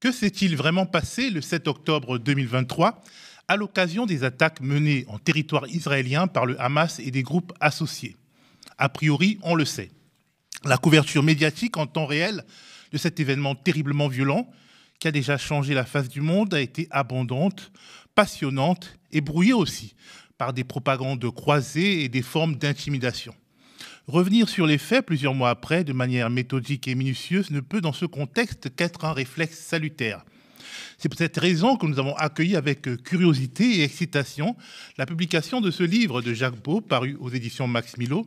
Que s'est-il vraiment passé le 7 octobre 2023 à l'occasion des attaques menées en territoire israélien par le Hamas et des groupes associés A priori, on le sait. La couverture médiatique en temps réel de cet événement terriblement violent, qui a déjà changé la face du monde, a été abondante, passionnante et brouillée aussi par des propagandes croisées et des formes d'intimidation. Revenir sur les faits plusieurs mois après, de manière méthodique et minutieuse, ne peut dans ce contexte qu'être un réflexe salutaire. C'est pour cette raison que nous avons accueilli avec curiosité et excitation la publication de ce livre de Jacques Beau, paru aux éditions Max Milo,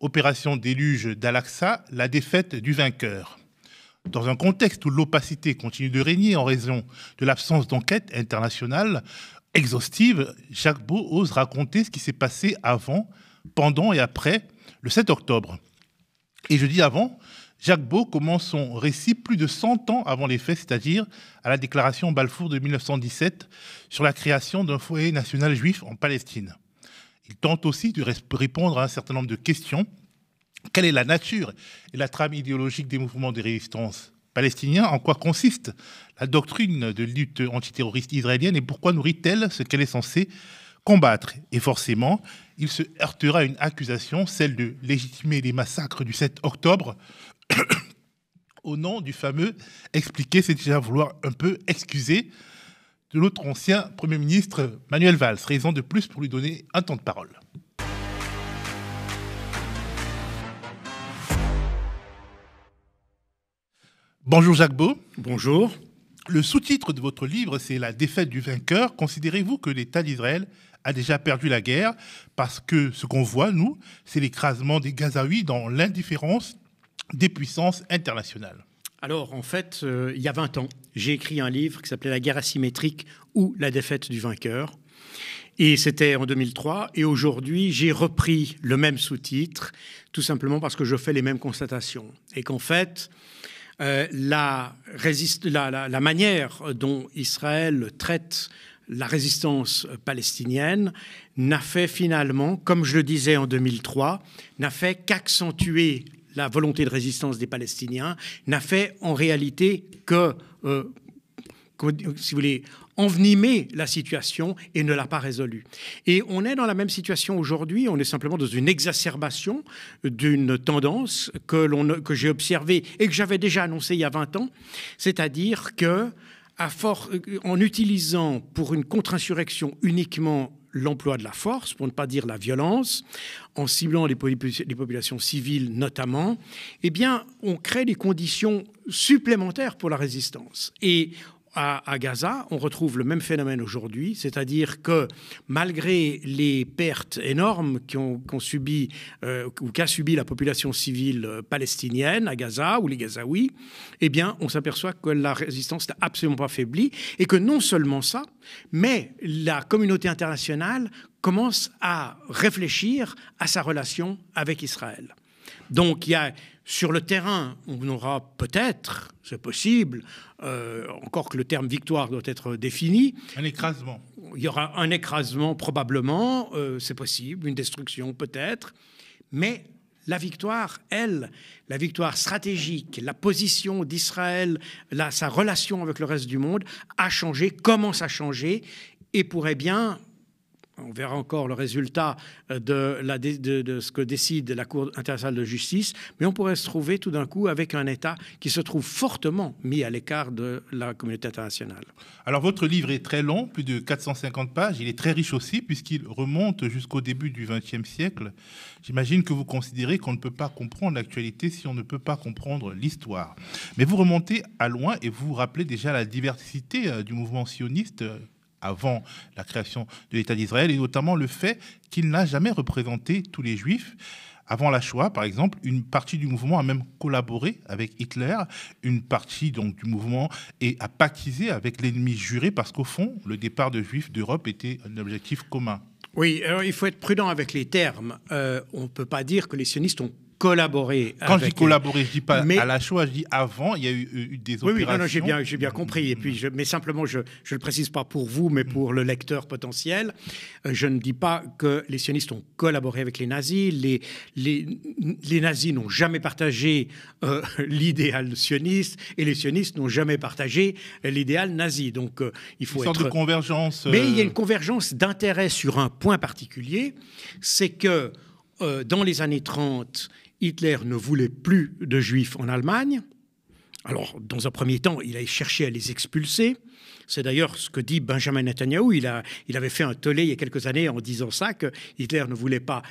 Opération déluge d'Alaxa, la défaite du vainqueur. Dans un contexte où l'opacité continue de régner en raison de l'absence d'enquête internationale exhaustive, Jacques Beau ose raconter ce qui s'est passé avant, pendant et après le 7 octobre. Et je dis avant, Jacques Beau commence son récit plus de 100 ans avant les faits, c'est-à-dire à la déclaration Balfour de 1917 sur la création d'un foyer national juif en Palestine. Il tente aussi de répondre à un certain nombre de questions. Quelle est la nature et la trame idéologique des mouvements de résistance palestiniens En quoi consiste la doctrine de lutte antiterroriste israélienne et pourquoi nourrit-elle ce qu'elle est censée combattre. Et forcément, il se heurtera à une accusation, celle de légitimer les massacres du 7 octobre, au nom du fameux expliquer, c'est déjà vouloir un peu excuser de l'autre ancien Premier ministre Manuel Valls, raison de plus pour lui donner un temps de parole. Bonjour Jacques Beau. Bonjour. Le sous-titre de votre livre, c'est La défaite du vainqueur. Considérez-vous que l'État d'Israël a déjà perdu la guerre parce que ce qu'on voit, nous, c'est l'écrasement des Gazaouis dans l'indifférence des puissances internationales. Alors, en fait, euh, il y a 20 ans, j'ai écrit un livre qui s'appelait La guerre asymétrique ou la défaite du vainqueur. Et c'était en 2003. Et aujourd'hui, j'ai repris le même sous-titre, tout simplement parce que je fais les mêmes constatations. Et qu'en fait, euh, la, manière dont Israël traite la résistance palestinienne n'a fait finalement, comme je le disais en 2003, n'a fait qu'accentuer la volonté de résistance des Palestiniens, n'a fait en réalité que, euh, si vous voulez, envenimer la situation et ne l'a pas résolue. Et on est dans la même situation aujourd'hui, on est simplement dans une exacerbation d'une tendance que, que j'ai observée et que j'avais déjà annoncée il y a 20 ans, c'est-à-dire que euh, en utilisant pour une contre-insurrection uniquement l'emploi de la force, pour ne pas dire la violence, en ciblant les, les, populations civiles notamment, eh bien, on crée des conditions supplémentaires pour la résistance. Et à, Gaza, on retrouve le même phénomène aujourd'hui, c'est-à-dire que malgré les pertes énormes qu'ont qu euh, ou qu'a subi la population civile euh, palestinienne à Gaza ou les Gazaouis, eh bien, on s'aperçoit que la résistance n'a absolument pas faibli et que non seulement ça, mais la communauté internationale commence à réfléchir à sa relation avec Israël. Donc il y sur le terrain, on aura peut-être, c'est possible, euh, encore que le terme victoire doit être défini. Un écrasement. Il y aura un écrasement probablement, euh, c'est possible, une destruction peut-être, mais la victoire, elle, la victoire stratégique, la position d'Israël, sa relation avec le reste du monde a changé, commence à changer et pourrait bien on verra encore le résultat euh, de, ce que décide la Cour internationale de justice, mais on pourrait se trouver tout d'un coup avec un État qui se trouve fortement mis à l'écart de la communauté internationale. Alors votre livre est très long, plus de 450 pages, il est très riche aussi puisqu'il remonte jusqu'au début du XXe siècle. J'imagine que vous considérez qu'on ne peut pas comprendre l'actualité si on ne peut pas comprendre l'histoire. Mais vous remontez à loin et vous vous rappelez déjà la diversité euh, du mouvement sioniste euh, avant la création de l'État d'Israël, et notamment le fait qu'il n'a jamais représenté tous les juifs. Avant la Shoah, par exemple, une partie du mouvement a même collaboré avec Hitler, une partie donc du mouvement et a pactisé avec l'ennemi juré parce qu'au fond, le départ de Juifs d'Europe était un objectif commun. Oui, alors il faut être prudent avec les termes. Euh, on ne peut pas dire que les sionistes ont collaborer. Quand je dis collaboré, je dis pas à la Shoah, je dis avant, il y a eu, des opérations. Oui, j'ai bien, j'ai bien compris. Et puis, je, mais simplement, je ne le précise pas pour vous, mais pour le lecteur potentiel. Euh, je ne dis pas que les sionistes ont collaboré avec les nazis. Les, les, les nazis n'ont jamais partagé euh, l'idéal sioniste et les sionistes n'ont jamais partagé l'idéal nazi. Donc, euh, il faut une être... sorte de convergence. Mais il y a une convergence d'intérêts sur un point particulier, c'est que dans les années 30, Hitler ne voulait plus de juifs en Allemagne. Alors, dans un premier temps, il a cherché à les expulser. C'est d'ailleurs ce que dit Benjamin Netanyahu. Il, a, il avait fait un tollé il y a quelques années en disant ça, que Hitler ne voulait pas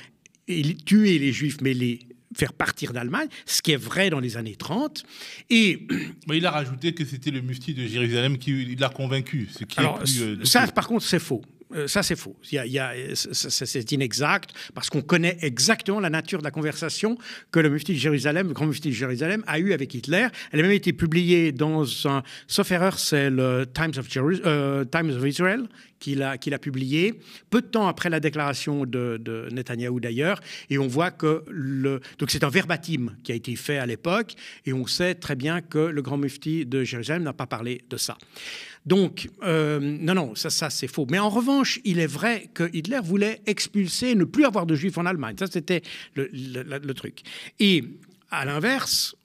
tuer les juifs, mais les faire partir d'Allemagne, ce qui est vrai dans les années 30. Et il a rajouté que c'était le mufti de Jérusalem qui l'a convaincu, ce qui euh, ça, par contre, c'est faux. Euh, ça, c'est faux. c'est inexact parce qu'on connaît exactement la nature de la conversation que le mufti de Jérusalem, le grand mufti de Jérusalem, a eue avec Hitler. Elle a même été publiée dans un, sauf erreur, c'est le Times of, euh, Times Israel qu'il a, qu'il a, publié, peu de temps après la déclaration de, de Netanyahou d'ailleurs. Et on voit que le. Donc c'est un verbatim qui a été fait à l'époque. Et on sait très bien que le grand mufti de Jérusalem n'a pas parlé de ça. Donc, euh, non, non, ça, ça c'est faux. Mais en revanche, il est vrai que Hitler voulait expulser, ne plus avoir de juifs en Allemagne. Ça, c'était le, truc. Et à l'inverse,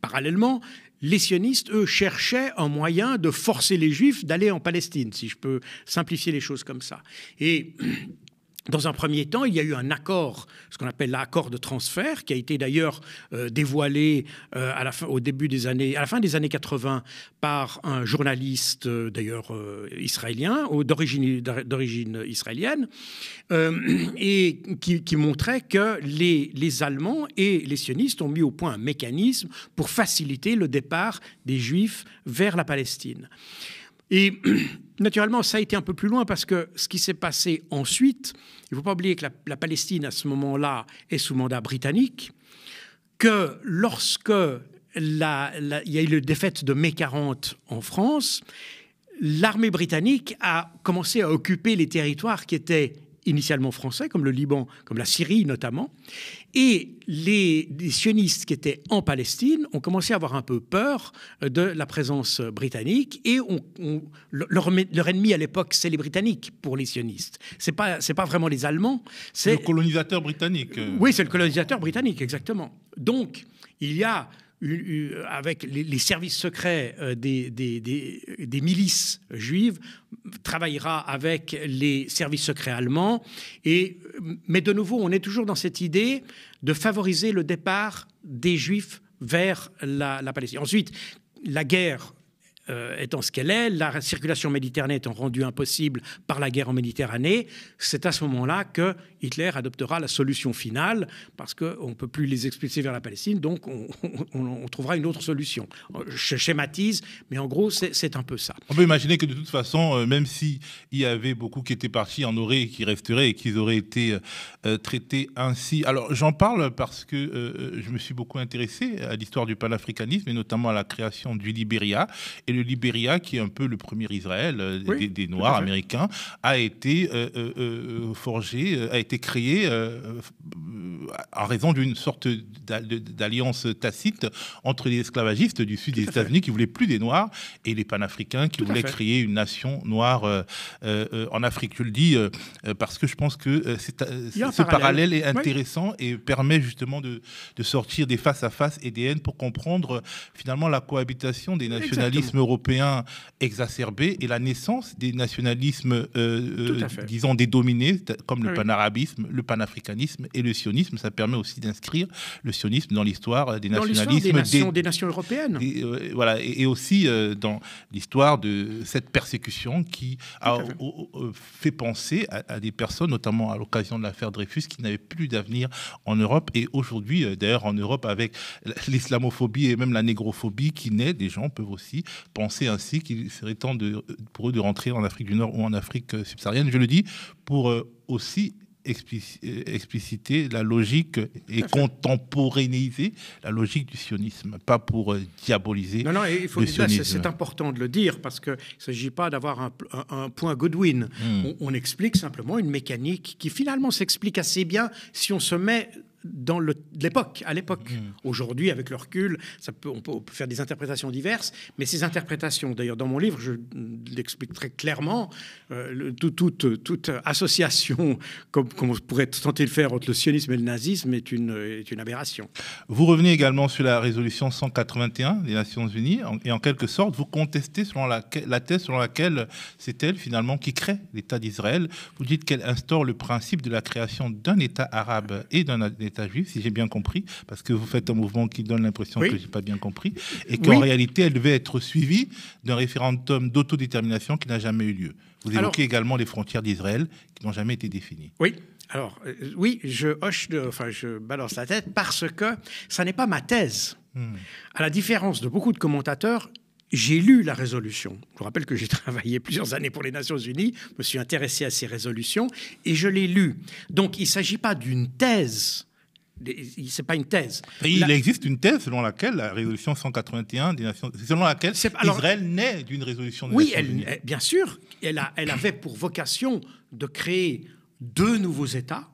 parallèlement, les sionistes, eux, cherchaient un moyen de forcer les juifs d'aller en Palestine, si je peux simplifier les choses comme ça. Et dans un premier temps, il y a eu un accord, ce qu'on appelle l'accord de transfert, qui a été d'ailleurs euh, dévoilé euh, à la fin, au début des années, à la fin des années 80, par un journaliste euh, d'ailleurs israélien, d'origine israélienne, et qui, montrait que les, les Allemands et les sionistes ont mis au point un mécanisme pour faciliter le départ des Juifs vers la Palestine. Et naturellement, ça a été un peu plus loin parce que ce qui s'est passé ensuite, il ne faut pas oublier que la, Palestine à ce moment-là est sous mandat britannique, que lorsque la, il y a eu la défaite de mai 40 en France, l'armée britannique a commencé à occuper les territoires qui étaient initialement français, comme le Liban, comme la Syrie notamment, et les, sionistes qui étaient en Palestine ont commencé à avoir un peu peur euh, de la présence euh, britannique et on, leur, ennemi à l'époque, c'est les Britanniques pour les sionistes. Ce n'est pas, pas vraiment les Allemands. C'est le colonisateur britannique. Euh. Oui, c'est le colonisateur britannique, exactement. Donc, il y a avec les, services secrets euh, des, des, milices juives, travaillera avec les services secrets allemands. Et, mais de nouveau, on est toujours dans cette idée de favoriser le départ des juifs vers la, la Palestine. Ensuite, la guerre euh, étant ce qu'elle est, la circulation méditerranée étant rendue impossible par la guerre en Méditerranée, c'est à ce moment-là que Hitler adoptera la solution finale, parce qu'on ne peut plus les expulser vers la Palestine, donc on, trouvera une autre solution. Je schématise, mais en gros, c'est un peu ça. On peut imaginer que de toute façon, euh, même s'il y avait beaucoup qui étaient partis, en aurait qui resteraient et qu'ils auraient été euh, traités ainsi. Alors j'en parle parce que je me suis beaucoup intéressé à l'histoire du panafricanisme et notamment à la création du Liberia, Et le Libéria, qui est un peu le premier Israël euh, des, Noirs américains, a été euh, euh, forgé, a été créé en raison d'une sorte d'alliance tacite entre les esclavagistes du sud des États-Unis qui voulaient plus des Noirs et les panafricains qui voulaient créer une nation noire en Afrique. Je le dis parce que je pense que ce parallèle. est intéressant et permet justement de, sortir des face-à-face et des haines pour comprendre finalement la cohabitation des nationalismes européen exacerbé et la naissance des nationalismes, euh, euh, disons, des dominés, comme le panarabisme, le panafricanisme et le sionisme. Ça permet aussi d'inscrire le sionisme dans l'histoire des nationalismes. Des nations, européennes. Euh, voilà, et, aussi dans l'histoire de cette persécution qui a fait. penser à, à, des personnes, notamment à l'occasion de l'affaire Dreyfus, qui n'avaient plus d'avenir en Europe. Et aujourd'hui, d'ailleurs, en Europe, avec l'islamophobie et même la négrophobie qui naît, des gens peuvent aussi penser ainsi qu'il serait temps de, pour eux de rentrer en Afrique du Nord ou en Afrique euh, subsaharienne. Je le dis pour euh, aussi euh, expliciter la logique et contemporainiser la logique du sionisme, pas pour diaboliser. Non, non, il faut c'est important de le dire parce qu'il ne s'agit pas d'avoir un, point Godwin. Hmm. On, on explique simplement une mécanique qui finalement s'explique assez bien si on se met dans l'époque, à l'époque. Mmh. Aujourd'hui, avec le recul, ça on, peut, faire des interprétations diverses, mais ces interprétations, d'ailleurs, dans mon livre, je l'explique très clairement, euh, toute, association, comme, comme, on pourrait tenter de faire entre le sionisme et le nazisme, est une, est une aberration. Vous revenez également sur la résolution 181 des Nations Unies, et en quelque sorte, vous contestez selon la, la thèse selon laquelle c'est elle, finalement, qui crée l'État d'Israël. Vous dites qu'elle instaure le principe de la création d'un État arabe et d'un État si j'ai bien compris, parce que vous faites un mouvement qui donne l'impression que que j'ai pas bien compris, et qu'en réalité, elle devait être suivie d'un référendum d'autodétermination qui n'a jamais eu lieu. Vous évoquez également les frontières d'Israël qui n'ont jamais été définies. Oui. Alors, euh, oui, je hoche, enfin, je balance la tête parce que ça n'est pas ma thèse. Hmm. À la différence de beaucoup de commentateurs, j'ai lu la résolution. Je vous rappelle que j'ai travaillé plusieurs années pour les Nations Unies, je me suis intéressé à ces résolutions et je l'ai lu. Donc il ne s'agit pas d'une thèse c'est pas une thèse. Il existe une thèse selon laquelle la résolution 181 des Nations selon laquelle Israël naît d'une résolution des Nations Unies. Oui, bien sûr, elle, a, elle avait pour vocation de créer deux nouveaux États,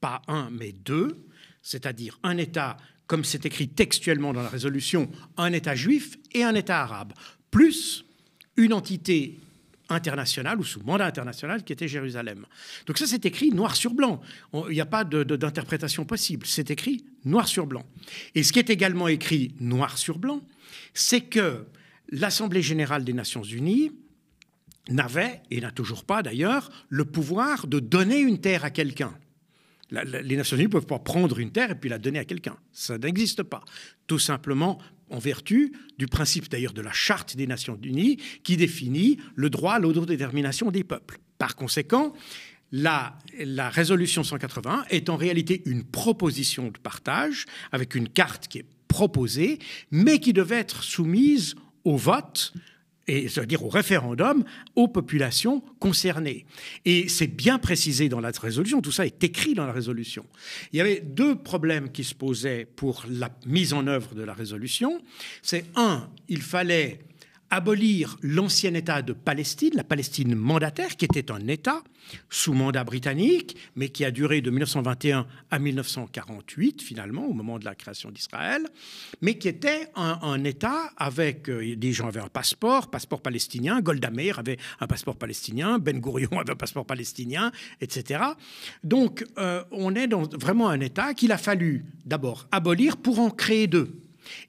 pas un mais deux, c'est-à-dire un État comme c'est écrit textuellement dans la résolution, un État juif et un État arabe, plus une entité international ou sous mandat international qui était Jérusalem. Donc ça, c'est écrit noir sur blanc. Il n'y a pas d'interprétation possible. C'est écrit noir sur blanc. Et ce qui est également écrit noir sur blanc, c'est que l'Assemblée générale des Nations unies n'avait, et n'a toujours pas d'ailleurs, le pouvoir de donner une terre à quelqu'un. Les Nations Unies ne peuvent pas prendre une terre et puis la donner à quelqu'un. Ça n'existe pas. Tout simplement en vertu du principe d'ailleurs de la Charte des Nations Unies qui définit le droit à l'autodétermination des peuples. Par conséquent, la, la, résolution 180 est en réalité une proposition de partage avec une carte qui est proposée, mais qui devait être soumise au vote c'est-à-dire au référendum, aux populations concernées. Et c'est bien précisé dans la résolution, tout ça est écrit dans la résolution. Il y avait deux problèmes qui se posaient pour la mise en œuvre de la résolution. C'est un, il fallait abolir l'ancien État de Palestine, la Palestine mandataire, qui était un État sous mandat britannique, mais qui a duré de 1921 à 1948, finalement, au moment de la création d'Israël, mais qui était un, État avec... Euh, des gens avaient un passeport, passeport palestinien, Golda Meir avait un passeport palestinien, Ben Gurion avait un passeport palestinien, etc. Donc, euh, on est dans vraiment un État qu'il a fallu d'abord abolir pour en créer deux.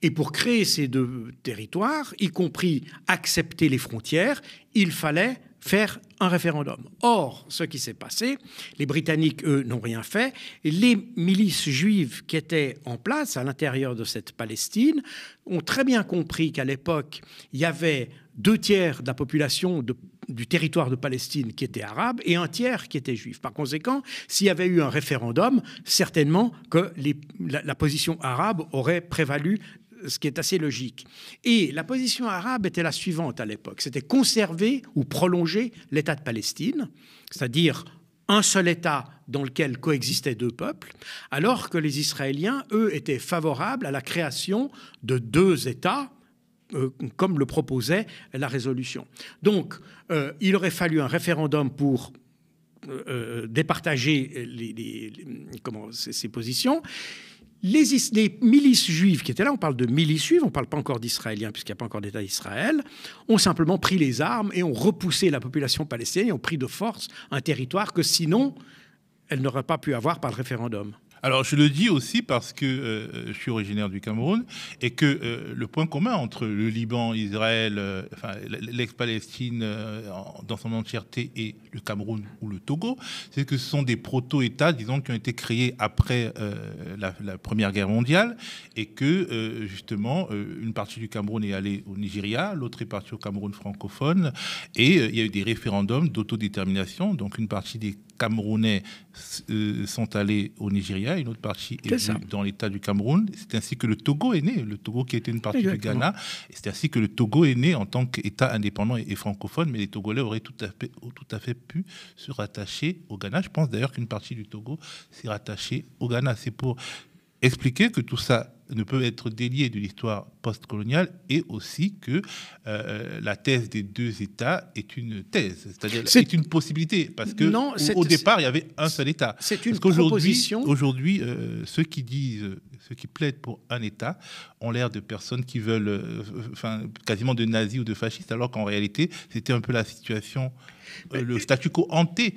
Et pour créer ces deux territoires, y compris accepter les frontières, il fallait faire un référendum. Or, ce qui s'est passé, les Britanniques, eux, n'ont rien fait. Les milices juives qui étaient en place à l'intérieur de cette Palestine ont très bien compris qu'à l'époque, il y avait deux tiers de la population de du territoire de Palestine qui était arabe et un tiers qui était juif. Par conséquent, s'il y avait eu un référendum, certainement que la position arabe aurait prévalu euh, ce qui est assez logique. Et la position arabe était la suivante à l'époque, c'était conserver ou prolonger l'État de Palestine, c'est-à-dire un seul État dans lequel coexistaient deux peuples, alors que les Israéliens, eux, étaient favorables à la création de deux États, euh, comme le proposait la résolution. Donc, euh, il aurait fallu un référendum pour euh, départager ces, positions. Les, les, milices juives qui étaient là, on parle de milices juives, on ne parle pas encore d'Israéliens puisqu'il n'y a pas encore d'État d'Israël, ont simplement pris les armes et ont repoussé la population palestinienne et ont pris de force un territoire que sinon elle n'aurait pas pu avoir par le référendum. Alors je le dis aussi parce que euh, je suis originaire du Cameroun et que euh, le point commun entre le Liban, Israël, euh, enfin, l'ex-Palestine dans son entièreté et le Cameroun ou le Togo, c'est que ce sont des proto-États, disons, qui ont été créés après la, la, Première Guerre mondiale et que justement une partie du Cameroun est allée au Nigeria, l'autre est partie au Cameroun francophone et il y a eu des référendums d'autodétermination, donc une partie des Camerounais euh, sont allés au Nigeria, une autre partie est, dans l'État du Cameroun. C'est ainsi que le Togo est né, le Togo qui était une partie du Ghana. C'est ainsi que le Togo est né en tant qu'État indépendant et, francophone, mais les Togolais auraient tout à, fait, tout à fait pu se rattacher au Ghana. Je pense d'ailleurs qu'une partie du Togo s'est rattachée au Ghana. C'est pour expliquer que tout ça ne peut être délié de l'histoire postcoloniale et aussi que euh, la thèse des deux États est une thèse, c'est-à-dire c'est une possibilité parce que au départ il y avait un seul État. C'est une proposition. Aujourd'hui, euh, ceux qui disent, ceux qui plaident pour un État, ont l'air de personnes qui veulent, euh, quasiment de nazis ou de fascistes, alors qu'en réalité c'était un peu la situation, le statu quo hanté.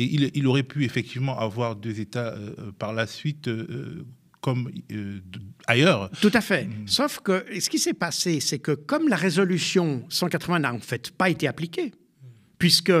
Et il, il, aurait pu effectivement avoir deux États par la suite comme euh, ailleurs. Tout à fait. Mm. Sauf que ce qui s'est passé, c'est que comme la résolution 180 n'a en fait pas été appliquée, puisque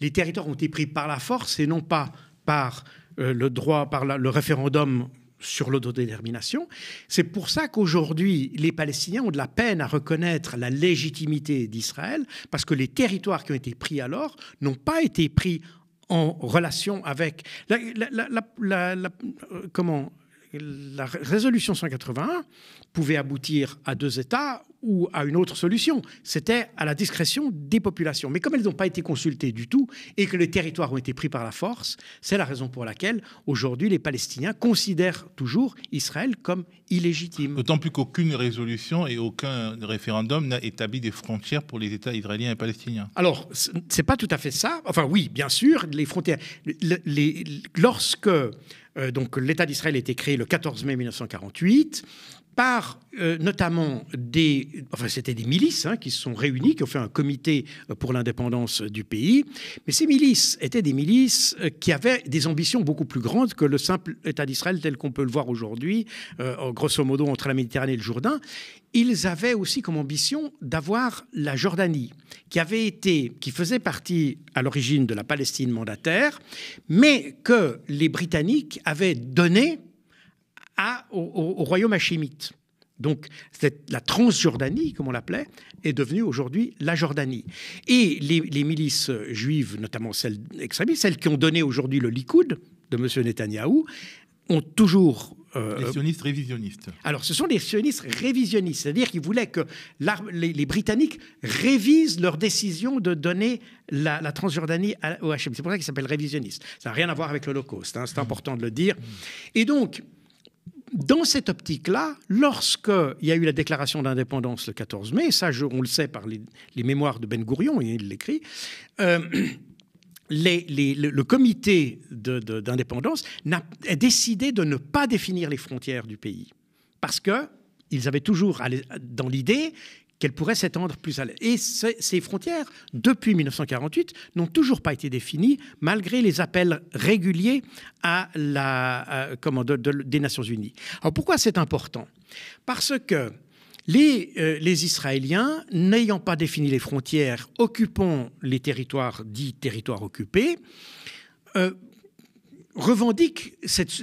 les territoires ont été pris par la force et non pas par euh, le droit, par le référendum sur l'autodétermination. C'est pour ça qu'aujourd'hui, les Palestiniens ont de la peine à reconnaître la légitimité d'Israël, parce que les territoires qui ont été pris alors n'ont pas été pris en relation avec la, euh, comment la résolution 181 pouvait aboutir à deux États ou à une autre solution. C'était à la discrétion des populations. Mais comme elles n'ont pas été consultées du tout et que les territoires ont été pris par la force, c'est la raison pour laquelle aujourd'hui les Palestiniens considèrent toujours Israël comme illégitime. D'autant plus qu'aucune résolution et aucun référendum n'a établi des frontières pour les États israéliens et palestiniens. Alors, ce n'est pas tout à fait ça. Enfin, oui, bien sûr, les frontières. lorsque euh, donc l'État d'Israël a été créé le 14 mai 1948 par euh, notamment des... Enfin, c'était des milices hein, qui se sont réunies, qui ont fait un comité euh, pour l'indépendance du pays. Mais ces milices étaient des milices euh, qui avaient des ambitions beaucoup plus grandes que le simple État d'Israël tel qu'on peut le voir aujourd'hui, grosso modo entre la Méditerranée et le Jourdain. Ils avaient aussi comme ambition d'avoir la Jordanie, qui avait été, qui faisait partie à l'origine de la Palestine mandataire, mais que les Britanniques avaient donné au, royaume hachémite. Donc, la Transjordanie, comme on l'appelait, est devenue aujourd'hui la Jordanie. Et les, milices juives, notamment celles extrémistes, celles qui ont donné aujourd'hui le Likoud de M. Netanyahou, ont toujours euh, les sionistes révisionnistes. Alors, ce sont les sionistes révisionnistes, c'est-à-dire qu'ils voulaient que les, Britanniques révisent leur décision de donner la, Transjordanie au C'est pour ça qu'ils s'appellent révisionnistes. Ça n'a rien à voir avec le hein, c'est important de le dire. Et donc, dans cette optique-là, lorsqu'il y a eu la déclaration d'indépendance le 14 mai, ça on le sait par les, mémoires de Ben Gourion, il l'écrit, euh, le, comité d'indépendance a, a décidé de ne pas définir les frontières du pays, parce que ils avaient toujours dans l'idée qu'elle pourrait s'étendre plus à l'est. Et ces frontières, depuis 1948, n'ont toujours pas été définies, malgré les appels réguliers à la, des Nations Unies. Alors pourquoi c'est important Parce que les, euh, les, Israéliens, n'ayant pas défini les frontières, occupant les territoires dits territoires occupés, euh, revendiquent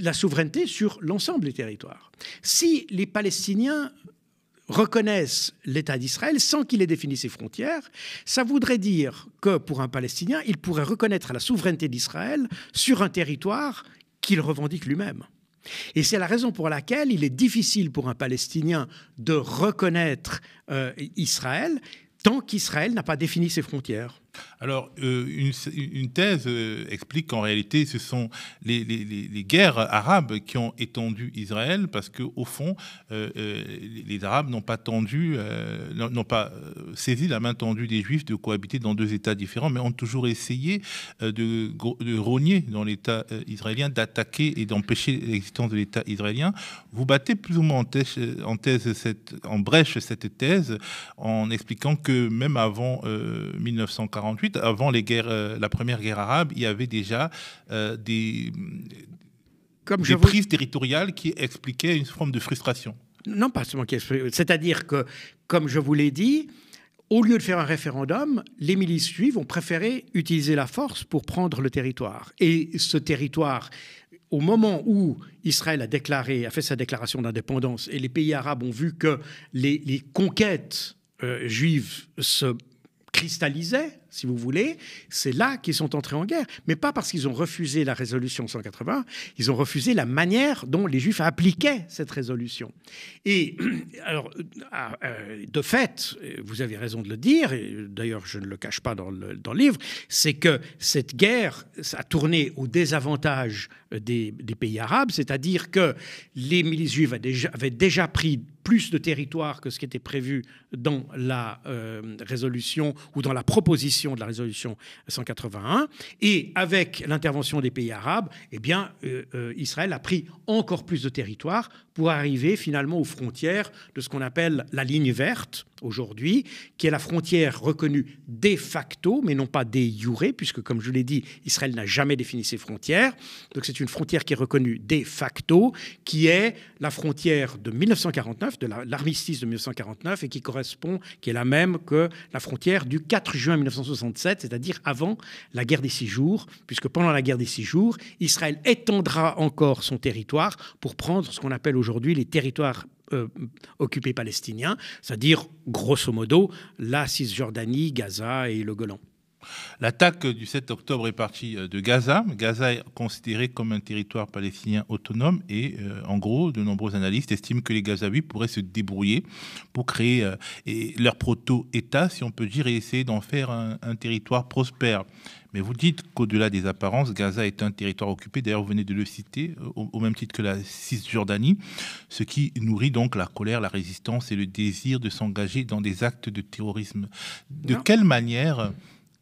la souveraineté sur l'ensemble des territoires. Si les Palestiniens reconnaissent l'État d'Israël sans qu'il ait défini ses frontières, ça voudrait dire que pour un Palestinien, il pourrait reconnaître la souveraineté d'Israël sur un territoire qu'il revendique lui-même. Et c'est la raison pour laquelle il est difficile pour un Palestinien de reconnaître euh, Israël tant qu'Israël n'a pas défini ses frontières alors, euh, une, thèse euh, explique qu'en réalité, ce sont les, guerres arabes qui ont étendu Israël, parce que au fond, euh, les Arabes n'ont pas tendu, n'ont pas saisi la main tendue des Juifs de cohabiter dans deux États différents, mais ont toujours essayé de, rogner dans l'État israélien, d'attaquer et d'empêcher l'existence de l'État israélien. Vous battez plus ou moins en, thèse, en brèche cette thèse en expliquant que même avant 1940, avant les guerres, euh, la première guerre arabe, il y avait déjà euh, des, Comme prises territoriales qui expliquaient une forme de frustration. Non, pas seulement C'est-à-dire que, comme je vous l'ai dit, au lieu de faire un référendum, les milices juives ont préféré utiliser la force pour prendre le territoire. Et ce territoire, au moment où Israël a déclaré, a fait sa déclaration d'indépendance, et les pays arabes ont vu que les, conquêtes euh, juives se cristallisaient si vous voulez, c'est là qu'ils sont entrés en guerre. Mais pas parce qu'ils ont refusé la résolution 180, ils ont refusé la manière dont les Juifs appliquaient cette résolution. Et alors, euh, ah, euh, de fait, vous avez raison de le dire, et d'ailleurs je ne le cache pas dans le, livre, c'est que cette guerre a tourné au désavantage des, pays arabes, c'est-à-dire que les milices juives avaient déjà, pris plus de territoire que ce qui était prévu dans la euh, résolution ou dans la proposition de la résolution 181. Et avec l'intervention des pays arabes, eh bien, euh, euh, Israël a pris encore plus de territoire pour arriver finalement aux frontières de ce qu'on appelle la ligne verte, aujourd'hui, qui est la frontière reconnue de facto, mais non pas de puisque, comme je l'ai dit, Israël n'a jamais défini ses frontières. Donc c'est une frontière qui est reconnue de facto, qui est la frontière de 1949, de l'armistice de 1949, et qui correspond, qui est la même que la frontière du 4 juin 1967, c'est-à-dire avant la guerre des six jours, puisque pendant la guerre des six jours, Israël étendra encore son territoire pour prendre ce qu'on appelle aujourd'hui les territoires euh, occupés palestiniens, c'est-à-dire, grosso modo, la Cisjordanie, Gaza et le Golan. L'attaque du 7 octobre est partie euh, de Gaza. Gaza est considéré comme un territoire palestinien autonome et euh, en gros, de nombreux analystes estiment que les Gazaouis pourraient se débrouiller pour créer leur proto-État, si on peut dire, et essayer d'en faire un territoire prospère. Mais vous dites qu'au-delà des apparences, Gaza est un territoire occupé. D'ailleurs, vous venez de le citer, euh, au, même titre que la Cisjordanie, ce qui nourrit donc la colère, la résistance et le désir de s'engager dans des actes de terrorisme. De quelle manière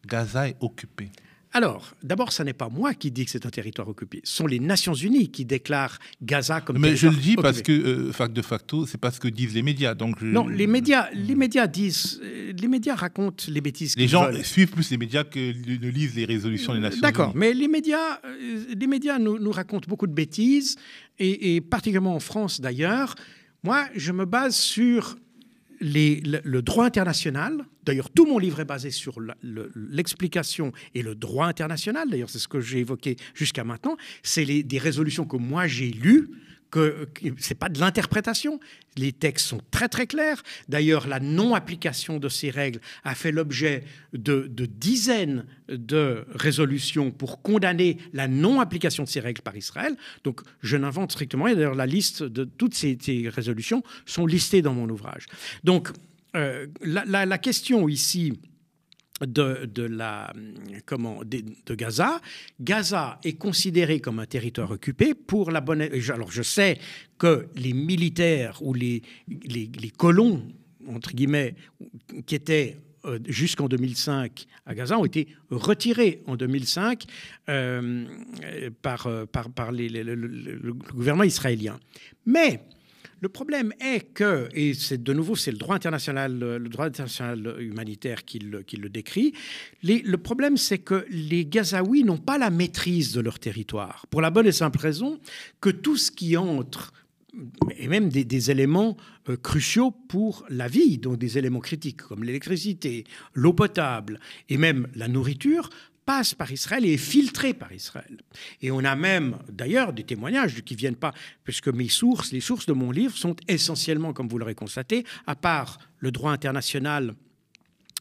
Gaza est occupée alors, d'abord, ce n'est pas moi qui dis que c'est un territoire occupé. Ce sont les Nations Unies qui déclarent Gaza comme territoire occupé. Mais je le dis parce que, euh, fact de facto, c'est pas ce que disent les médias. Donc Non, les médias, hmm. les médias disent, euh, les médias racontent les bêtises. Les gens suivent plus les médias que ne lisent les résolutions des Nations Unies. D'accord, mais les médias, euh, les médias nous, racontent beaucoup de bêtises, et particulièrement en France d'ailleurs. Moi, je me base sur le, droit international, d'ailleurs tout mon livre est basé sur l'explication et le droit international, d'ailleurs c'est ce que j'ai évoqué jusqu'à maintenant, c'est des résolutions que moi j'ai lues que c'est pas de l'interprétation. Les textes sont très très clairs. D'ailleurs, la non-application de ces règles a fait l'objet de, dizaines de résolutions pour condamner la non-application de ces règles par Israël. Donc, je n'invente strictement rien. D'ailleurs, la liste de toutes ces, résolutions sont listées dans mon ouvrage. Donc, euh, la, la, question ici de, la, comment, de, Gaza. Gaza est considéré comme un territoire occupé pour la bonne. Alors je sais que les militaires ou les, les, colons, entre guillemets, qui étaient euh, jusqu'en 2005 à Gaza ont été retirés en 2005 euh, euh, par, par, par le, gouvernement israélien. Mais le problème est que, et c'est de nouveau, c'est le droit international, le droit international humanitaire qui le, décrit, le problème c'est que les Gazaouis n'ont pas la maîtrise de leur territoire, pour la bonne et simple raison que tout ce qui entre et même des, éléments euh, cruciaux pour la vie, donc des éléments critiques comme l'électricité, l'eau potable et même la nourriture, passe par Israël et est filtré par Israël. Et on a même d'ailleurs des témoignages qui viennent pas, puisque mes sources, les sources de mon livre sont essentiellement, comme vous l'aurez constaté, à part le droit international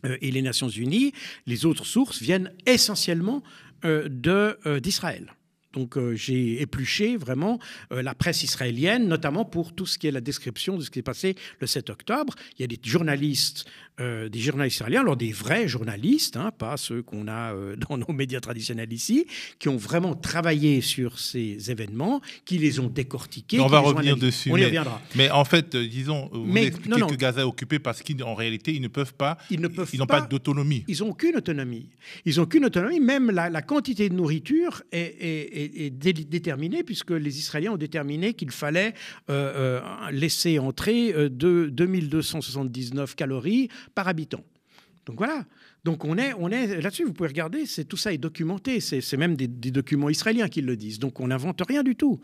euh, et les Nations Unies, les autres sources viennent essentiellement euh, euh, d'Israël. Donc euh, j'ai épluché vraiment euh, la presse israélienne, notamment pour tout ce qui est la description de ce qui s'est passé le 7 octobre. Il y a des journalistes, euh, des journalistes israéliens, alors des vrais journalistes, hein, pas ceux qu'on a dans nos médias traditionnels ici, qui ont vraiment travaillé sur ces événements, qui les ont décortiqués. on va revenir dessus. On mais, y reviendra. Mais en fait, disons, vous expliquez que Gaza est occupé parce qu'en réalité, ils ne peuvent pas. Ils Ils n'ont pas, d'autonomie. Ils n'ont aucune autonomie. Ils n'ont aucune autonomie. Même la, quantité de nourriture est est, puisque les Israéliens ont déterminé qu'il fallait euh, euh, laisser entrer euh, de 2279 calories par habitant. Donc voilà. Donc on est, on est là-dessus, vous pouvez regarder, c'est tout ça est documenté, c'est même des, des, documents israéliens qui le disent, donc on n'invente rien du tout.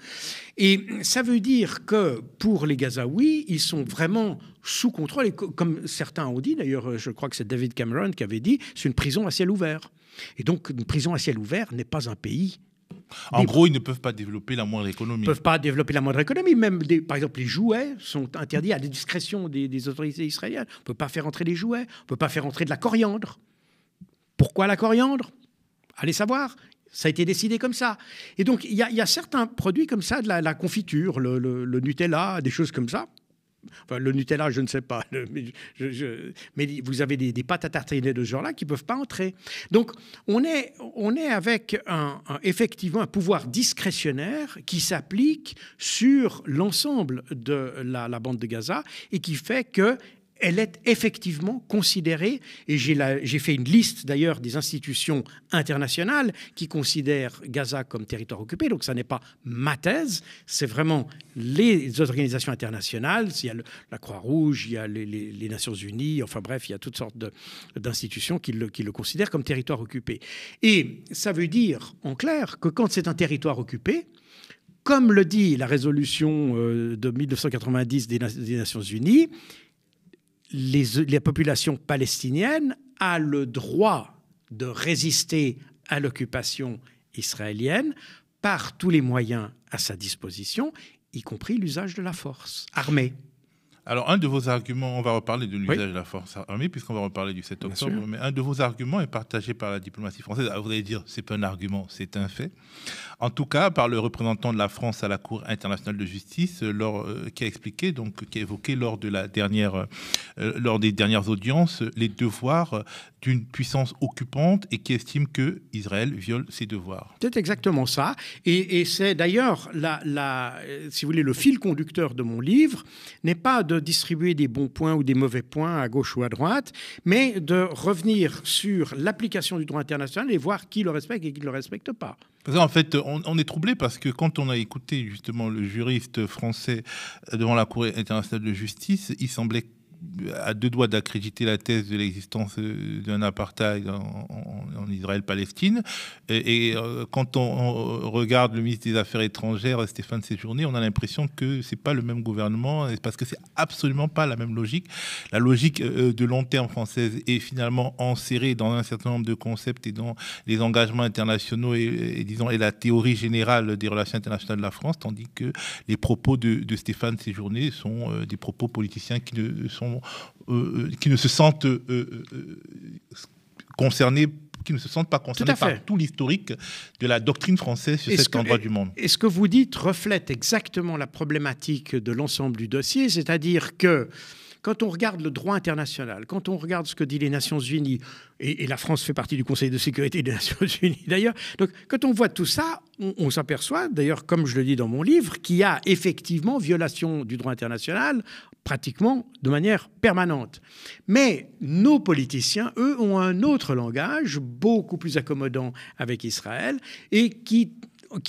Et ça veut dire que pour les Gazaouis, ils sont vraiment sous contrôle, et comme certains ont dit, d'ailleurs je crois que c'est David Cameron qui avait dit, c'est une prison à ciel ouvert. Et donc une prison à ciel ouvert n'est pas un pays, en gros, ils ne peuvent pas développer la moindre économie. Ils ne peuvent pas développer la moindre économie. Même, par exemple, les jouets sont interdits à la discrétion des, autorités israéliennes. On ne peut pas faire entrer les jouets, on ne peut pas faire entrer de la coriandre. Pourquoi la coriandre Allez savoir. Ça a été décidé comme ça. Et donc, il y, a certains produits comme ça, de la, confiture, le Nutella, des choses comme ça, le Nutella, je ne sais pas. mais, vous avez des, pâtes à tartiner de ce genre-là qui ne peuvent pas entrer. Donc, on est, on est avec effectivement un pouvoir discrétionnaire qui s'applique sur l'ensemble de la, bande de Gaza et qui fait que elle est effectivement considérée, et j'ai fait une liste d'ailleurs des institutions internationales qui considèrent Gaza comme territoire occupé, donc ça n'est pas ma thèse, c'est vraiment les organisations internationales, il y a la Croix-Rouge, il y a les, Nations Unies, enfin bref, il y a toutes sortes d'institutions qui qui le considèrent comme territoire occupé. Et ça veut dire, en clair, que quand c'est un territoire occupé, comme le dit la résolution euh, de 1990 des Nations Unies, les, la population palestinienne a le droit de résister à l'occupation israélienne par tous les moyens à sa disposition, y compris l'usage de la force armée. Alors, un de vos arguments, on va reparler de l'usage de la force armée, puisqu'on va reparler du 7 octobre, mais un de vos arguments est partagé par la diplomatie française. vous allez dire, c'est pas un argument, c'est un fait. En tout cas, par le représentant de la France à la Cour internationale de justice, euh, euh, qui a expliqué, donc, qui a évoqué lors, de la dernière, euh, lors des dernières audiences, les devoirs d'une puissance occupante et qui estime que Israël viole ses devoirs. C'est exactement ça. Et, c'est d'ailleurs, la, si vous voulez, le fil conducteur de mon livre n'est pas de distribuer des bons points ou des mauvais points à gauche ou à droite, mais de revenir sur l'application du droit international et voir qui le respecte et qui ne le respecte pas. En fait, on, on est troublé parce que quand on a écouté justement le juriste français devant la Cour internationale de justice, il semblait à deux doigts d'accréditer la thèse de l'existence euh, d'un apartheid en, Israël-Palestine. Et, euh, quand on, regarde le ministre des Affaires étrangères, Stéphane Séjourné, on a l'impression que c'est pas le même gouvernement, parce que c'est absolument pas la même logique. La logique euh, de long terme française est finalement enserrée dans un certain nombre de concepts et dans les engagements internationaux et, disons, et la théorie générale des relations internationales de la France, tandis que les propos de, de Stéphane Séjourné sont des propos politiciens qui ne sont euh, euh, qui ne se sentent euh, concernés qui ne se sentent pas concernés par tout l'historique de la doctrine française sur cet endroit du monde. Et ce que vous dites reflète exactement la problématique de l'ensemble du dossier, c'est-à-dire que quand on regarde le droit international, quand on regarde ce que dit les Nations Unies, et, la France fait partie du Conseil de sécurité des Nations Unies d'ailleurs, donc quand on voit tout ça, on, s'aperçoit, d'ailleurs, comme je le dis dans mon livre, qu'il y a effectivement violation du droit international pratiquement de manière permanente. Mais nos politiciens, eux, ont un autre langage, beaucoup plus accommodant avec Israël, et qui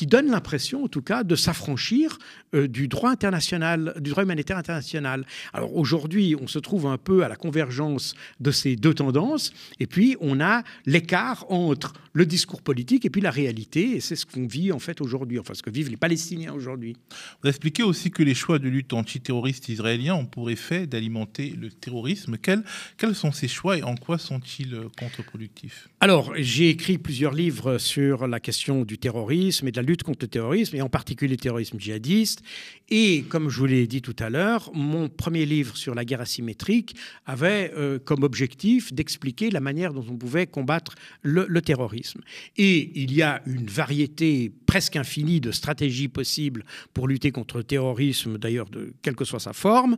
donne l'impression, en tout cas, de s'affranchir euh, du droit international, du droit humanitaire international. Alors aujourd'hui, on se trouve un peu à la convergence de ces deux tendances, et puis on a l'écart entre le discours politique et puis la réalité, et c'est ce qu'on vit en fait aujourd'hui, enfin ce que vivent les Palestiniens aujourd'hui. Vous expliquez aussi que les choix de lutte antiterroriste israélien ont pour effet d'alimenter le terrorisme. Quels, quels sont ces choix et en quoi sont-ils euh, contre-productifs Alors, j'ai écrit plusieurs livres sur la question du terrorisme et de la lutte contre le terrorisme, et en particulier le terrorisme djihadiste. Et comme je vous l'ai dit tout à l'heure, mon premier livre sur la guerre asymétrique avait euh, comme objectif d'expliquer la manière dont on pouvait combattre le, le, terrorisme. Et il y a une variété presque infinie de stratégies possibles pour lutter contre le terrorisme, d'ailleurs, de, quelle que soit sa forme.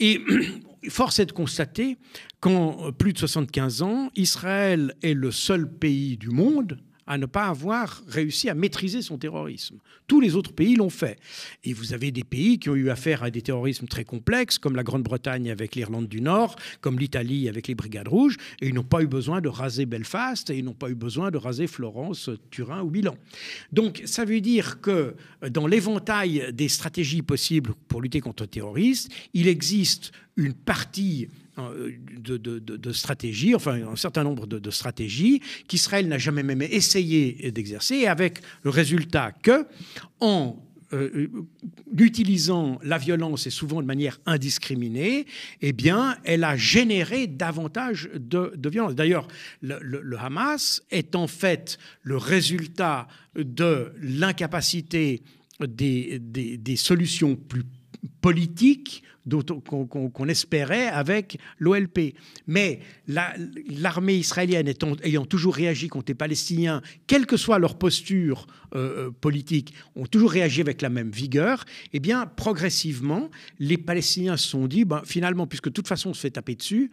Et force est de constater qu'en plus de 75 ans, Israël est le seul pays du monde à ne pas avoir réussi à maîtriser son terrorisme. Tous les autres pays l'ont fait. Et vous avez des pays qui ont eu affaire à des terrorismes très complexes, comme la Grande-Bretagne avec l'Irlande du Nord, comme l'Italie avec les Brigades Rouges, et ils n'ont pas eu besoin de raser Belfast, et ils n'ont pas eu besoin de raser Florence, Turin ou Milan. Donc ça veut dire que euh, dans l'éventail des stratégies possibles pour lutter contre le terrorisme, il existe une partie de, stratégies, enfin un certain nombre de, stratégies qu'Israël n'a jamais même essayé d'exercer, avec le résultat que, en euh, utilisant la violence et souvent de manière indiscriminée, eh bien, elle a généré davantage de, violence. D'ailleurs, le, Hamas est en fait le résultat de l'incapacité des, solutions plus politiques qu'on espérait avec l'OLP. Mais l'armée israélienne ayant toujours réagi contre les Palestiniens, quelle que soit leur posture euh, euh, politique, ont toujours réagi avec la même vigueur, eh bien, progressivement, les Palestiniens se sont dit, ben, finalement, puisque de toute façon on se fait taper dessus,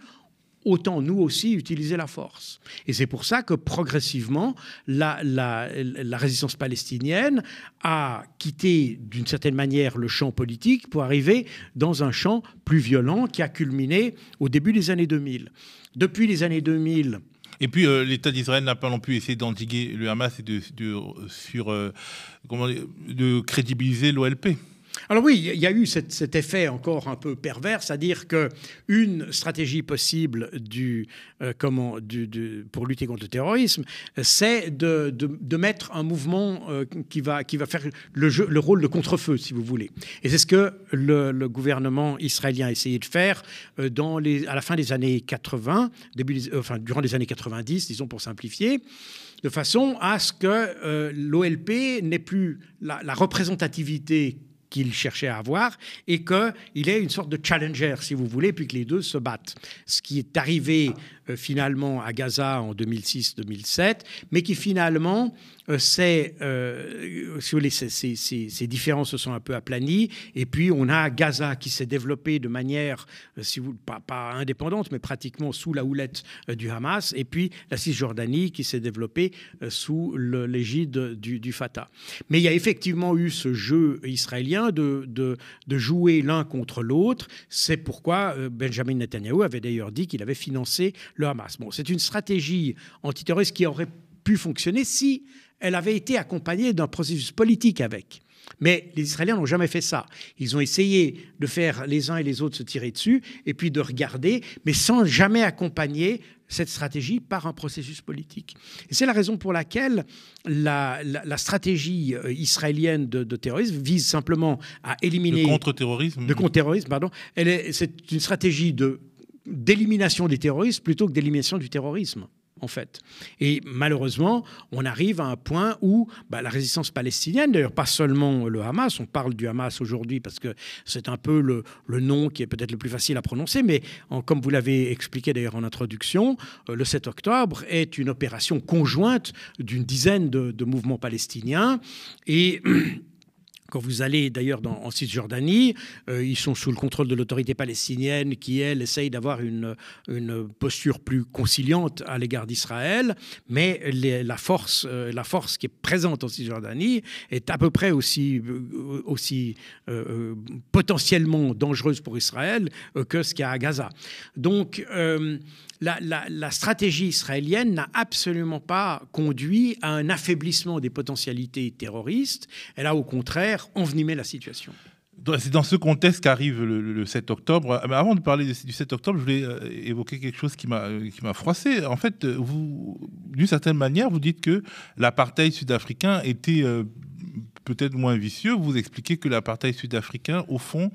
autant nous aussi utiliser la force. Et c'est pour ça que progressivement, la, résistance palestinienne a quitté d'une certaine manière le champ politique pour arriver dans un champ plus violent qui a culminé au début des années 2000. Depuis les années 2000, et puis euh, l'État d'Israël n'a pas non plus essayé d'endiguer le Hamas et de euh, crédibiliser l'OLP. Alors oui, il y a eu cet, effet encore un peu pervers, c'est-à-dire que une stratégie possible du, euh, du, pour lutter contre le terrorisme, c'est de, mettre un mouvement euh, qui, va, qui va faire le, jeu, le rôle de contrefeu, si vous voulez. Et c'est ce que le, gouvernement israélien a essayé de faire euh, dans les, à la fin des années 80, début enfin, durant les années 90, disons pour simplifier de façon à ce que l'OLP n'ait plus la représentativité qu'il cherchait à avoir, et qu'il est une sorte de challenger, si vous voulez, puis que les deux se battent. Ce qui est arrivé euh, finalement à Gaza en 2006-2007, mais qui finalement euh, s'est, ces, ces, différences se sont un peu aplanies. Et puis on a Gaza qui s'est développé de manière, euh, si vous, pas, pas, indépendante, mais pratiquement sous la houlette du Hamas. Et puis la Cisjordanie qui s'est développée sous l'égide du, Fatah. Mais il y a effectivement eu ce jeu israélien de, de, de jouer l'un contre l'autre. C'est pourquoi Benjamin Netanyahu avait d'ailleurs dit qu'il avait financé le Hamas. Bon, c'est une stratégie antiterroriste qui aurait pu fonctionner si elle avait été accompagnée d'un processus politique avec. Mais les Israéliens n'ont jamais fait ça. Ils ont essayé de faire les uns et les autres se tirer dessus et puis de regarder, mais sans jamais accompagner cette stratégie par un processus politique. c'est la raison pour laquelle la, stratégie euh, israélienne de, de, terrorisme vise simplement à éliminer... Le contre-terrorisme. Le contre-terrorisme, pardon. C'est une stratégie de d'élimination des terroristes plutôt que d'élimination du terrorisme en fait. Et malheureusement, on arrive à un point où bah, la résistance palestinienne, d'ailleurs pas seulement le Hamas, on parle du Hamas aujourd'hui parce que c'est un peu le, le, nom qui est peut-être le plus facile à prononcer, mais comme vous l'avez expliqué d'ailleurs en introduction, euh, le 7 octobre est une opération conjointe d'une dizaine de, de mouvements palestiniens et Quand vous allez d'ailleurs en Cisjordanie, euh, ils sont sous le contrôle de l'autorité palestinienne qui, elle, essaye d'avoir une, une, posture plus conciliante à l'égard d'Israël, mais la, force, euh, la force qui est présente en Cisjordanie est à peu près aussi, euh, aussi potentiellement dangereuse pour Israël que ce qu'il y a à Gaza. Donc la, stratégie israélienne n'a absolument pas conduit à un affaiblissement des potentialités terroristes. Elle a au contraire envenimé la situation. C'est dans ce contexte qu'arrive le, 7 octobre. Ah, mais avant de parler du 7 octobre, je voulais euh, évoquer quelque chose qui m'a euh, froissé. En fait, euh, vous, d'une certaine manière, vous dites que l'apartheid sud-africain était peut-être moins vicieux, vous expliquez que l'apartheid sud-africain, au fond,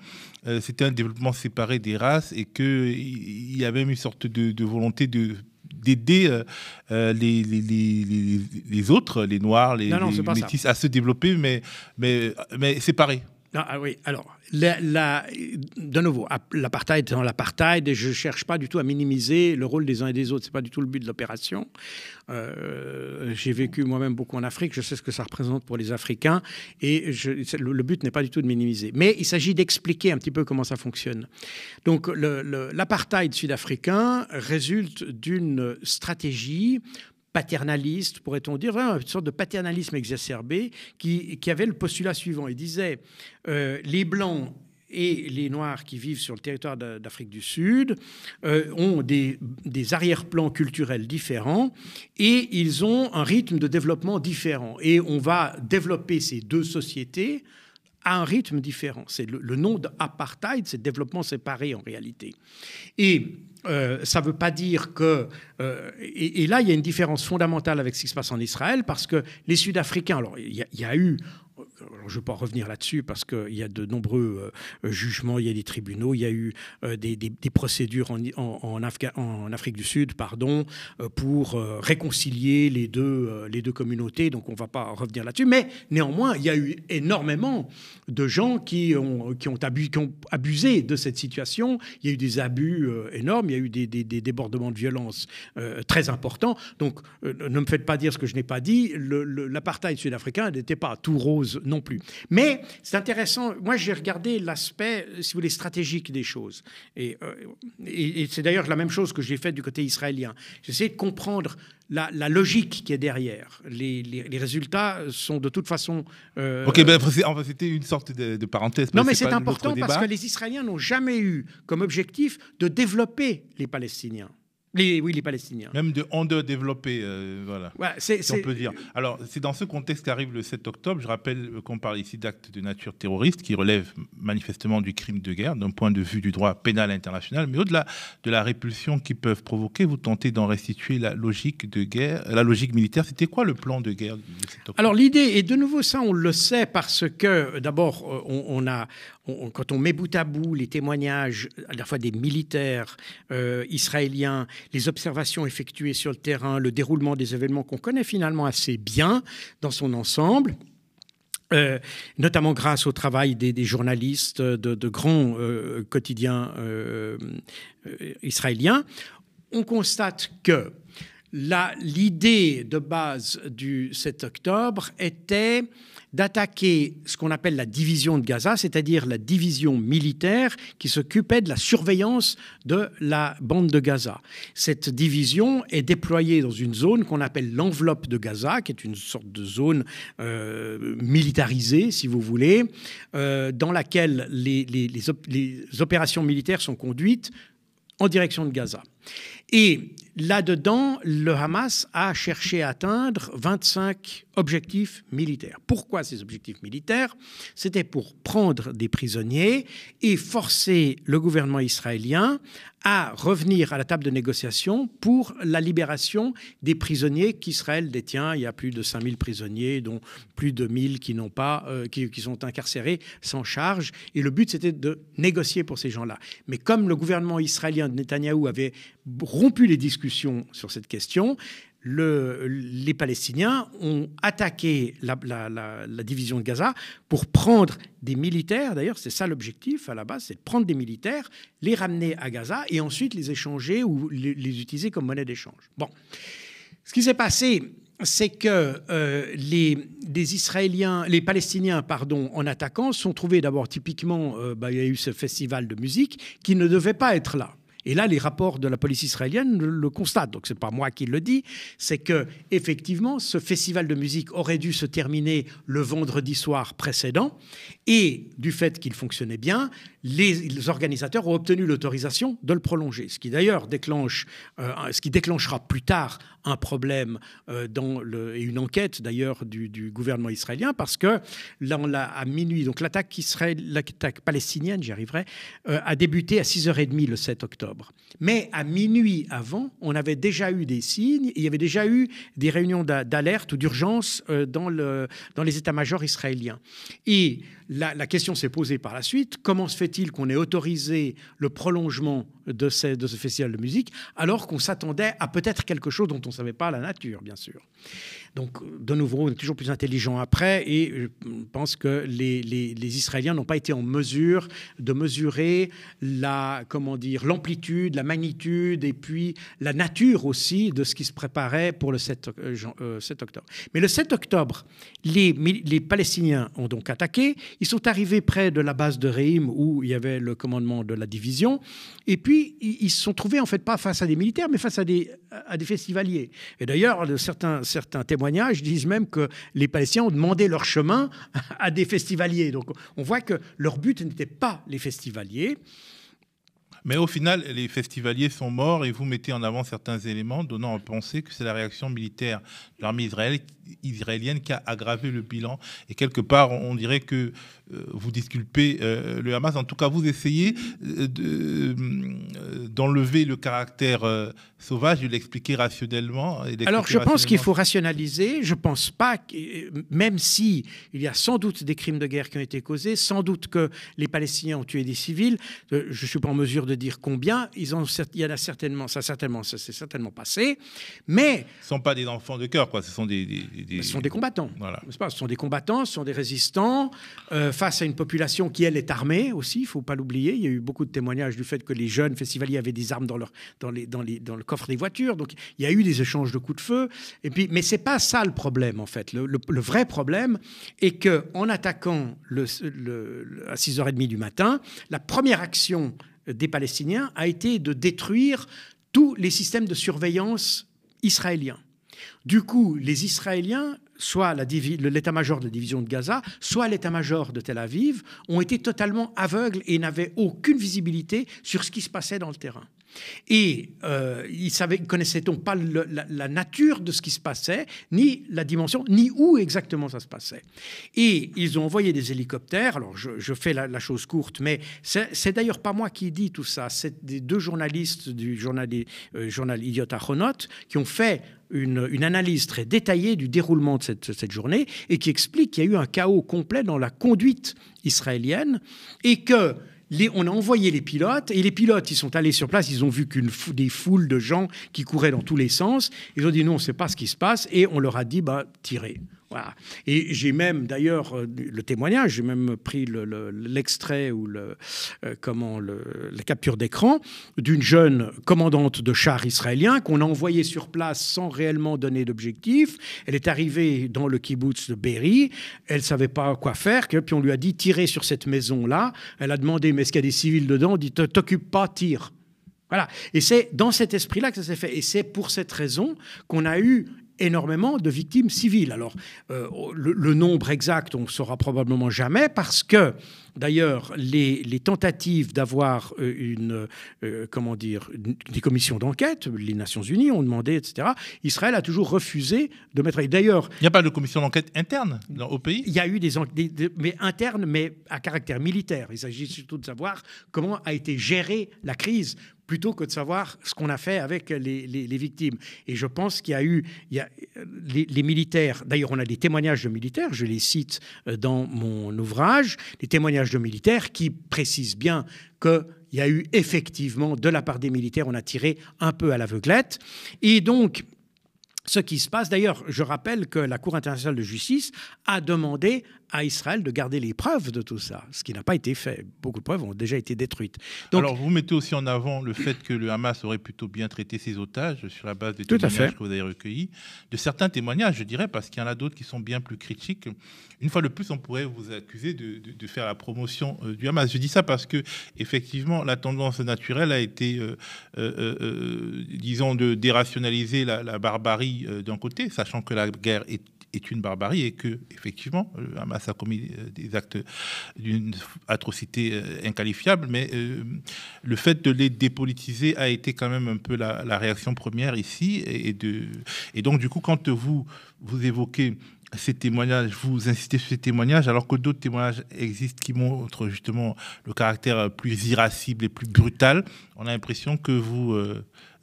euh, c'était un développement séparé des races et qu'il y avait même une sorte de, volonté de d'aider euh, euh, les, autres, les noirs, les, métis, à se développer, mais, mais, mais séparés ah oui, alors, de nouveau, l'apartheid dans l'apartheid, je ne cherche pas du tout à minimiser le rôle des uns et des autres, ce n'est pas du tout le but de l'opération. Euh, j'ai vécu moi-même beaucoup en Afrique, je sais ce que ça représente pour les Africains, et le, but n'est pas du tout de minimiser. Mais il s'agit d'expliquer un petit peu comment ça fonctionne. Donc, l'apartheid sud-africain résulte d'une stratégie paternaliste, pourrait-on dire, hein, une sorte de paternalisme exacerbé qui, avait le postulat suivant. Il disait, euh, les Blancs et les Noirs qui vivent sur le territoire d'Afrique du Sud euh, ont des, arrière-plans culturels différents et ils ont un rythme de développement différent. Et on va développer ces deux sociétés à un rythme différent. C'est le, nom d'apartheid, c'est développement séparé en réalité. Et euh, ça ne veut pas dire que... Euh, et, là, il y a une différence fondamentale avec ce qui se passe en Israël, parce que les Sud-Africains, alors il y, a eu je ne vais pas revenir là-dessus parce qu'il y a de nombreux euh, jugements, il y a des tribunaux, il y a eu euh, des, procédures en, en, Afrique du Sud pardon, euh, pour réconcilier les deux, les deux communautés, donc on ne va pas revenir là-dessus. Mais néanmoins, il y a eu énormément de gens qui ont, qui ont, abusé de cette situation. Il y a eu des abus énormes, il y a eu des, des débordements de violence très importants. Donc ne me faites pas dire ce que je n'ai pas dit. L'apartheid sud-africain n'était pas tout rose non plus. Mais c'est intéressant, moi j'ai regardé l'aspect, si vous voulez, stratégique des choses. Et, euh, c'est d'ailleurs la même chose que j'ai fait du côté israélien. J'essaie de comprendre la, logique qui est derrière. Les, résultats sont de toute façon. Euh, ok, ben, c'était une sorte de, de parenthèse. Non, mais c'est important parce que les Israéliens n'ont jamais eu comme objectif de développer les Palestiniens oui, les Palestiniens. Même de underdéveloppés, euh, voilà. si on peut dire. Alors, c'est dans ce contexte qu'arrive le 7 octobre. Je rappelle qu'on parle ici d'actes de nature terroriste qui relèvent manifestement du crime de guerre d'un point de vue du droit pénal international. Mais au-delà de la répulsion qu'ils peuvent provoquer, vous tentez d'en restituer la logique de guerre, la logique militaire. C'était quoi le plan de guerre du 7 octobre Alors, l'idée, et de nouveau, ça, on le sait parce que, d'abord, euh, on, a. quand on met bout à bout les témoignages à la fois des militaires euh, israéliens les observations effectuées sur le terrain, le déroulement des événements qu'on connaît finalement assez bien dans son ensemble. Euh, notamment grâce au travail des, journalistes de, grands euh, quotidiens euh, israéliens, on constate que l'idée de base du 7 octobre était d'attaquer ce qu'on appelle la division de Gaza, c'est-à-dire la division militaire qui s'occupait de la surveillance de la bande de Gaza. Cette division est déployée dans une zone qu'on appelle l'enveloppe de Gaza, qui est une sorte de zone euh, militarisée, si vous voulez, euh, dans laquelle les, opérations militaires sont conduites en direction de Gaza. Et Là-dedans, le Hamas a cherché à atteindre 25 objectifs militaires. Pourquoi ces objectifs militaires C'était pour prendre des prisonniers et forcer le gouvernement israélien à revenir à la table de négociation pour la libération des prisonniers qu'Israël détient. Il y a plus de 5000 prisonniers, dont plus de 1000 qui, n'ont pas, euh, qui, qui, sont incarcérés sans charge. Et le but, c'était de négocier pour ces gens-là. Mais comme le gouvernement israélien de Netanyahou avait rompu les discussions sur cette question, les Palestiniens ont attaqué la, division de Gaza pour prendre des militaires, d'ailleurs c'est ça l'objectif à la base, c'est de prendre des militaires, les ramener à Gaza et ensuite les échanger ou les, utiliser comme monnaie d'échange. Bon, ce qui s'est passé, c'est que euh, les, Israéliens, les Palestiniens, pardon, en attaquant, sont trouvés d'abord typiquement, euh, bah, il y a eu ce festival de musique qui ne devait pas être là. Et là, les rapports de la police israélienne le, constatent. Donc, c'est pas moi qui le dis. C'est que, effectivement, ce festival de musique aurait dû se terminer le vendredi soir précédent. Et du fait qu'il fonctionnait bien, les, organisateurs ont obtenu l'autorisation de le prolonger. Ce qui d'ailleurs déclenche, euh, ce qui déclenchera plus tard un problème euh, dans le, et une enquête d'ailleurs du, gouvernement israélien parce que là, à minuit. Donc, l'attaque palestinienne, j'y arriverai, euh, a débuté à 6h30 le 7 octobre. Mais à minuit avant, on avait déjà eu des signes, il y avait déjà eu des réunions d'alerte ou d'urgence euh, dans, les états-majors israéliens. Et la question s'est posée par la suite, comment se fait-il qu'on ait autorisé le prolongement de, ce festival de musique, alors qu'on s'attendait à peut-être quelque chose dont on ne savait pas la nature, bien sûr. Donc, de nouveau, on est toujours plus intelligent après, et je pense que les, Israéliens n'ont pas été en mesure de mesurer la, comment dire, l'amplitude, la magnitude, et puis la nature aussi de ce qui se préparait pour le 7, 7 euh, euh, octobre. Mais le 7 octobre, les, les, Palestiniens ont donc attaqué. Ils sont arrivés près de la base de Reim, où il y avait le commandement de la division, et puis ils se sont trouvés, en fait, pas face à des militaires, mais face à des, à des festivaliers. Et d'ailleurs, certains, certains témoignages disent même que les Palestiniens ont demandé leur chemin à des festivaliers. Donc, on voit que leur but n'était pas les festivaliers. Mais au final, les festivaliers sont morts et vous mettez en avant certains éléments donnant à penser que c'est la réaction militaire de l'armée israélienne israélienne qui a aggravé le bilan. Et quelque part, on dirait que euh, vous disculpez euh, le Hamas. En tout cas, vous essayez euh, d'enlever le caractère sauvage, de l'expliquer rationnellement. Et Alors, je pense qu'il faut rationaliser. Je pense pas, que, même si il y a sans doute des crimes de guerre qui ont été causés, sans doute que les Palestiniens ont tué des civils. Je suis pas en mesure de dire combien. Ils ont, il y en a certainement, ça certainement, ça s'est certainement passé. Mais ce sont pas des enfants de cœur, quoi. Ce sont des bah, ce sont des combattants. ce sont des combattants, ce sont des résistants, euh, face à une population qui, elle, est armée aussi, il ne faut pas l'oublier. Il y a eu beaucoup de témoignages du fait que les jeunes festivaliers avaient des armes dans, le coffre des voitures. Donc, il y a eu des échanges de coups de feu. Et puis, mais ce n'est pas ça le problème, en fait. Le, vrai problème est qu'en attaquant le, à 6h30 du matin, la première action des Palestiniens a été de détruire tous les systèmes de surveillance israéliens. Du coup, les Israéliens, soit l'état-major de la division de Gaza, soit l'état-major de Tel Aviv, ont été totalement aveugles et n'avaient aucune visibilité sur ce qui se passait dans le terrain. Et euh, ils ne connaissaient donc pas la, nature de ce qui se passait, ni la dimension, ni où exactement ça se passait. Et ils ont envoyé des hélicoptères. Alors, je, fais la, chose courte, mais c'est d'ailleurs pas moi qui dis tout ça. C'est des deux journalistes du journal, euh, journal Idiot Achonot qui ont fait une, analyse très détaillée du déroulement de cette, journée et qui explique qu'il y a eu un chaos complet dans la conduite israélienne et que on a envoyé les pilotes et les pilotes, ils sont allés sur place, ils ont vu qu'une des foules de gens qui couraient dans tous les sens. Ils ont dit non, on ne sait pas ce qui se passe et on leur a dit bah tirez. Voilà. Et j'ai même, d'ailleurs, euh, le témoignage, j'ai même pris l'extrait ou le, euh, comment, la capture d'écran d'une jeune commandante de char israélien qu'on a envoyée sur place sans réellement donner d'objectif. Elle est arrivée dans le kibbutz de Berry, elle savait pas quoi faire, puis on lui a dit tirer sur cette maison-là. Elle a demandé, mais est-ce qu'il y a des civils dedans On dit, t'occupe pas, tire. Voilà. Et c'est dans cet esprit-là que ça s'est fait. Et c'est pour cette raison qu'on a eu énormément de victimes civiles. Alors, euh, oh, le, nombre exact, on ne saura probablement jamais, parce que, d'ailleurs, les, tentatives d'avoir euh, une, euh, comment dire, des commissions d'enquête, les Nations Unies ont demandé, etc., Israël a toujours refusé de mettre... D'ailleurs... Il n'y a pas de commission d'enquête interne au pays Il y a eu des, mais internes, mais à caractère militaire. Il s'agit surtout de savoir comment a été gérée la crise plutôt que de savoir ce qu'on a fait avec les, victimes. Et je pense qu'il y a eu les, militaires, d'ailleurs on a des témoignages de militaires, je les cite euh, dans mon ouvrage, des témoignages de militaires qui précisent bien que il y a eu effectivement, de la part des militaires, on a tiré un peu à l'aveuglette. Et donc, ce qui se passe, d'ailleurs, je rappelle que la Cour internationale de justice a demandé à Israël de garder les preuves de tout ça, ce qui n'a pas été fait. Beaucoup de preuves ont déjà été détruites. Alors, vous mettez aussi en avant le fait que le Hamas aurait plutôt bien traité ses otages sur la base des témoignages que vous avez recueillis, de certains témoignages, je dirais, parce qu'il y en a d'autres qui sont bien plus critiques. Une fois de plus, on pourrait vous accuser de, faire la promotion euh, du Hamas. Je dis ça parce que, effectivement, la tendance naturelle a été, euh, euh, disons, de dérationaliser la barbarie d'un côté, sachant que la guerre est est une barbarie et que, effectivement, le euh, Hamas a commis euh, des actes d'une atrocité euh, inqualifiable, mais le fait de les dépolitiser a été quand même un peu la, réaction première ici. Et, de, et donc, du coup, quand vous, vous évoquez ces témoignages, vous insistez sur ces témoignages, alors que d'autres témoignages existent qui montrent justement le caractère plus irascible et plus brutal, on a l'impression que vous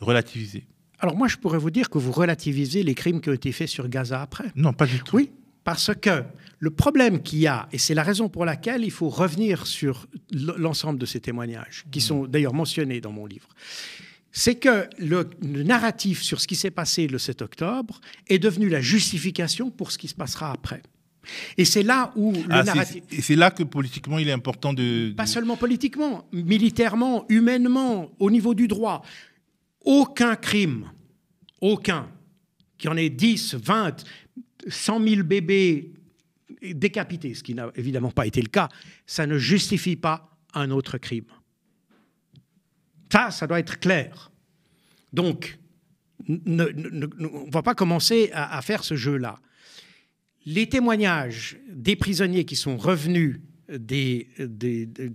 relativisez. Alors moi, je pourrais vous dire que vous relativisez les crimes qui ont été faits sur Gaza après. Non, pas du tout. Oui, parce que le problème qu'il y a, et c'est la raison pour laquelle il faut revenir sur l'ensemble de ces témoignages, qui sont mm. d'ailleurs mentionnés dans mon livre, c'est que le, narratif sur ce qui s'est passé le 7 octobre est devenu la justification pour ce qui se passera après. Et c'est là où le ah, narratif. Et c'est là que politiquement il est important de. Pas seulement politiquement, militairement, humainement, au niveau du droit aucun crime, aucun, qu'il y en ait 10, 20, 100 000 bébés décapités, ce qui n'a évidemment pas été le cas, ça ne justifie pas un autre crime. Ça, ça doit être clair. Donc, on ne va pas commencer à, faire ce jeu-là. Les témoignages des prisonniers qui sont revenus, qui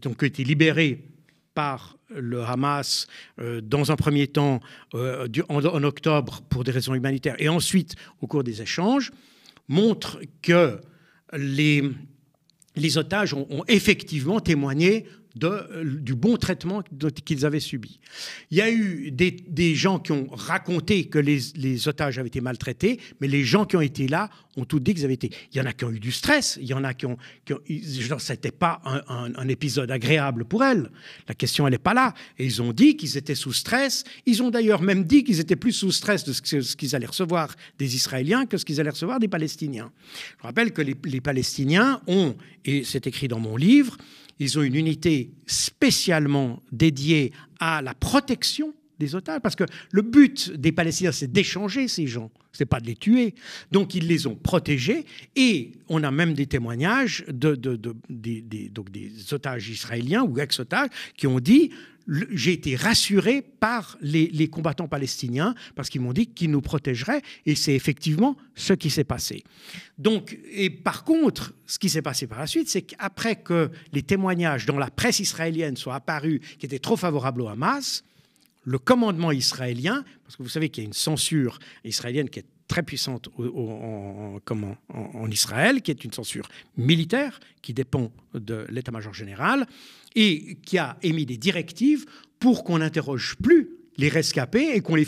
ont été libérés par le Hamas euh, dans un premier temps euh, en, octobre pour des raisons humanitaires et ensuite au cours des échanges montre que les, les otages ont effectivement témoigné euh, du bon traitement qu'ils avaient subi. Il y a eu des, gens qui ont raconté que les, otages avaient été maltraités, mais les gens qui ont été là ont tout dit qu'ils avaient été. Il y en a qui ont eu du stress, il y en a qui ont. Ce n'était c'était pas un, épisode agréable pour elles. La question, elle n'est pas là. Et ils ont dit qu'ils étaient sous stress. Ils ont d'ailleurs même dit qu'ils étaient plus sous stress de ce, qu'ils allaient recevoir des Israéliens que ce qu'ils allaient recevoir des Palestiniens. Je rappelle que les Palestiniens ont, et c'est écrit dans mon livre, ils ont une unité spécialement dédiée à la protection des otages, parce que le but des Palestiniens, c'est d'échanger ces gens, c'est pas de les tuer. Donc ils les ont protégés, et on a même des témoignages de, des, des otages israéliens ou ex-otages qui ont dit j'ai été rassuré par les, combattants palestiniens parce qu'ils m'ont dit qu'ils nous protégeraient et c'est effectivement ce qui s'est passé. Donc, et par contre, ce qui s'est passé par la suite, c'est qu'après que les témoignages dans la presse israélienne soient apparus qui étaient trop favorables au Hamas, le commandement israélien, parce que vous savez qu'il y a une censure israélienne qui est très puissante en, en, Israël, qui est une censure militaire qui dépend de l'état-major général et qui a émis des directives pour qu'on n'interroge plus les rescapés et qu'on les,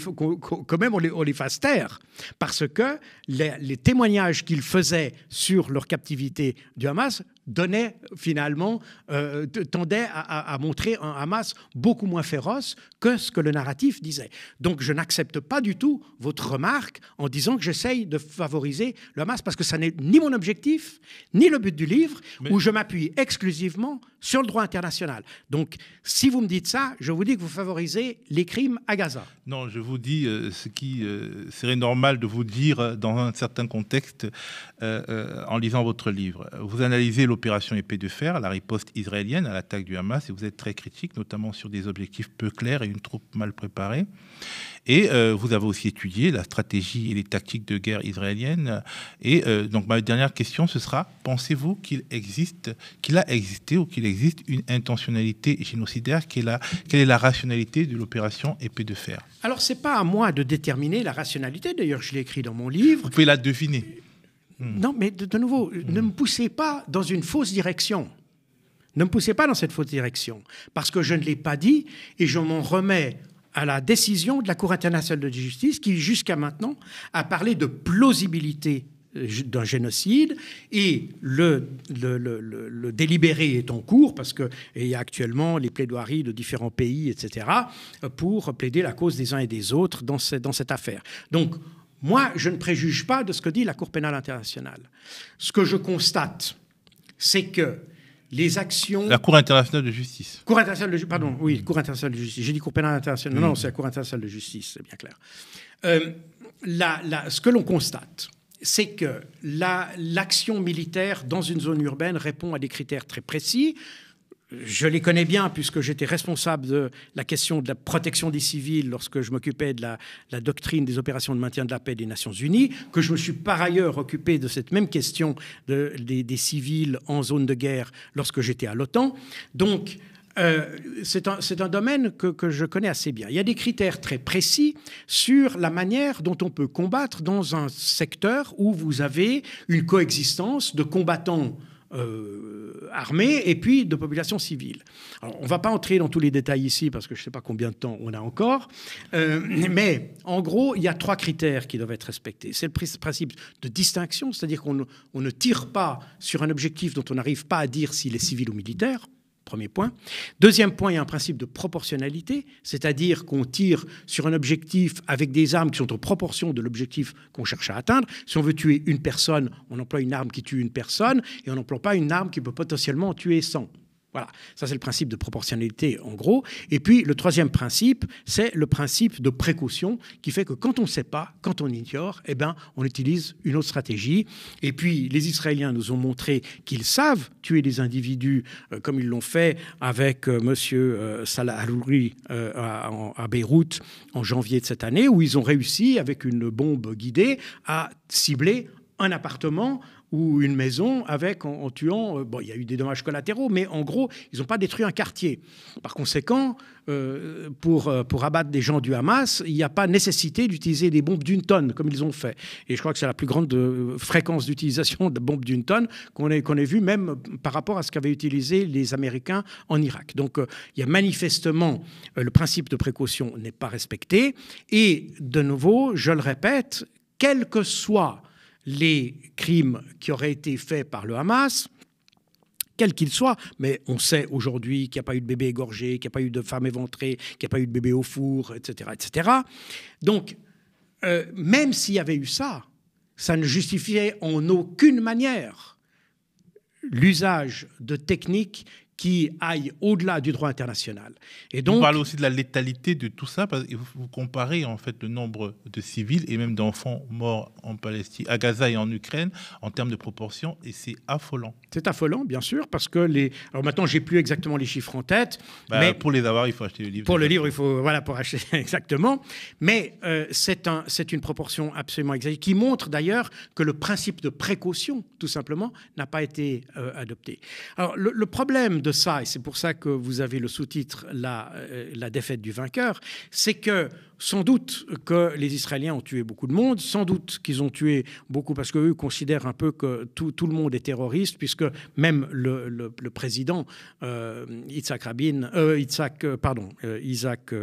même on les, fasse taire. Parce que les témoignages qu'ils faisaient sur leur captivité du Hamas donnait finalement, euh, tendait à, montrer un Hamas beaucoup moins féroce que ce que le narratif disait. Donc je n'accepte pas du tout votre remarque en disant que j'essaye de favoriser le Hamas parce que ça n'est ni mon objectif, ni le but du livre, où je m'appuie exclusivement sur le droit international. Donc si vous me dites ça, je vous dis que vous favorisez les crimes à Gaza. Non, je vous dis euh, ce qui euh, serait normal de vous dire dans un certain contexte en lisant votre livre. Vous analysez le l'opération épée de fer, la riposte israélienne à l'attaque du Hamas, et vous êtes très critique, notamment sur des objectifs peu clairs et une troupe mal préparée. Et euh, vous avez aussi étudié la stratégie et les tactiques de guerre israélienne. Et euh, donc ma dernière question, ce sera, pensez-vous qu'il existe, qu'il a existé ou qu'il existe une intentionnalité génocidaire quelle, quelle est la rationalité de l'opération épée de fer Alors, ce n'est pas à moi de déterminer la rationalité. D'ailleurs, je l'ai écrit dans mon livre. Vous pouvez la deviner. Hmm. Non, mais de, nouveau, hmm. ne me poussez pas dans une fausse direction. Ne me poussez pas dans cette fausse direction, parce que je ne l'ai pas dit et je m'en remets à la décision de la Cour internationale de justice qui, jusqu'à maintenant, a parlé de plausibilité euh, d'un génocide et le, le, délibéré est en cours parce que il y a actuellement les plaidoiries de différents pays, etc., euh, pour plaider la cause des uns et des autres dans, dans cette affaire. Donc, moi, je ne préjuge pas de ce que dit la Cour pénale internationale. Ce que je constate, c'est que les actions. La Cour internationale de justice. Cour internationale de pardon, oui, Cour internationale de justice. J'ai dit Cour pénale internationale. Non, non, mm. c'est la Cour internationale de justice, c'est bien clair. Euh, ce que l'on constate, c'est que l'action militaire dans une zone urbaine répond à des critères très précis je les connais bien puisque j'étais responsable de la question de la protection des civils lorsque je m'occupais de la, doctrine des opérations de maintien de la paix des Nations Unies, que je me suis par ailleurs occupé de cette même question des, civils en zone de guerre lorsque j'étais à l'OTAN. Donc, euh, c'est un, domaine que, je connais assez bien. Il y a des critères très précis sur la manière dont on peut combattre dans un secteur où vous avez une coexistence de combattants euh, armée et puis de population civile. on ne va pas entrer dans tous les détails ici parce que je ne sais pas combien de temps on a encore, euh, mais en gros, il y a trois critères qui doivent être respectés. C'est le principe de distinction, c'est-à-dire qu'on ne tire pas sur un objectif dont on n'arrive pas à dire s'il est civil ou militaire. Premier point. Deuxième point, il y a un principe de proportionnalité, c'est-à-dire qu'on tire sur un objectif avec des armes qui sont en proportion de l'objectif qu'on cherche à atteindre. Si on veut tuer une personne, on emploie une arme qui tue une personne et on n'emploie pas une arme qui peut potentiellement tuer 100. Voilà, ça c'est le principe de proportionnalité en gros. Et puis le troisième principe, c'est le principe de précaution qui fait que quand on ne sait pas, quand on ignore, eh ben, on utilise une autre stratégie. Et puis les Israéliens nous ont montré qu'ils savent tuer des individus euh, comme ils l'ont fait avec M. Euh, monsieur euh, Salah Harouri à, à, Beyrouth en janvier de cette année, où ils ont réussi avec une bombe guidée à cibler un appartement ou une maison avec, en, tuant, euh, bon, il y a eu des dommages collatéraux, mais en gros, ils n'ont pas détruit un quartier. Par conséquent, euh, pour, euh, pour abattre des gens du Hamas, il n'y a pas nécessité d'utiliser des bombes d'une tonne, comme ils ont fait. Et je crois que c'est la plus grande fréquence d'utilisation de bombes d'une tonne qu'on ait, qu'on ait vue, même par rapport à ce qu'avaient utilisé les Américains en Irak. Donc, il y a manifestement, le principe de précaution n'est pas respecté. Et, de nouveau, je le répète, quel que soit les crimes qui auraient été faits par le Hamas, quels qu'ils soient. mais on sait aujourd'hui qu'il n'y a pas eu de bébé égorgé, qu'il n'y a pas eu de femme éventrée, qu'il n'y a pas eu de bébé au four, etc. etc. Donc, euh, même s'il y avait eu ça, ça ne justifiait en aucune manière l'usage de techniques qui aille au-delà du droit international. Et donc, vous parlez aussi de la létalité de tout ça, parce que vous comparez en fait le nombre de civils et même d'enfants morts en Palestine, à Gaza et en Ukraine, en termes de proportion, et c'est affolant. C'est affolant, bien sûr, parce que les. Alors maintenant, j'ai plus exactement les chiffres en tête. Bah, mais pour les avoir, il faut acheter le livre. Pour le livre, il faut voilà pour acheter exactement. Mais euh, c'est un, c'est une proportion absolument exacte qui montre d'ailleurs que le principe de précaution, tout simplement, n'a pas été euh, adopté. Alors le problème de ça, et c'est pour ça que vous avez le sous-titre la, euh, la, défaite du vainqueur, c'est que sans doute que les Israéliens ont tué beaucoup de monde, sans doute qu'ils ont tué beaucoup parce qu'eux considèrent un peu que tout, tout, le monde est terroriste, puisque même le, le, président euh, euh, euh pardon, Isaac.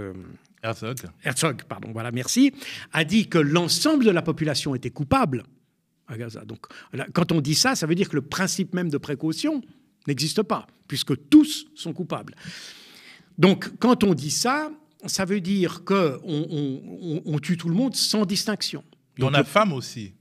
Herzog. Herzog, pardon, voilà, merci, a dit que l'ensemble de la population était coupable à Gaza. Donc, quand on dit ça, ça veut dire que le principe même de précaution, n'existe pas, puisque tous sont coupables. Donc quand on dit ça, ça veut dire qu'on on, tue tout le monde sans distinction. on Donc, a femme aussi.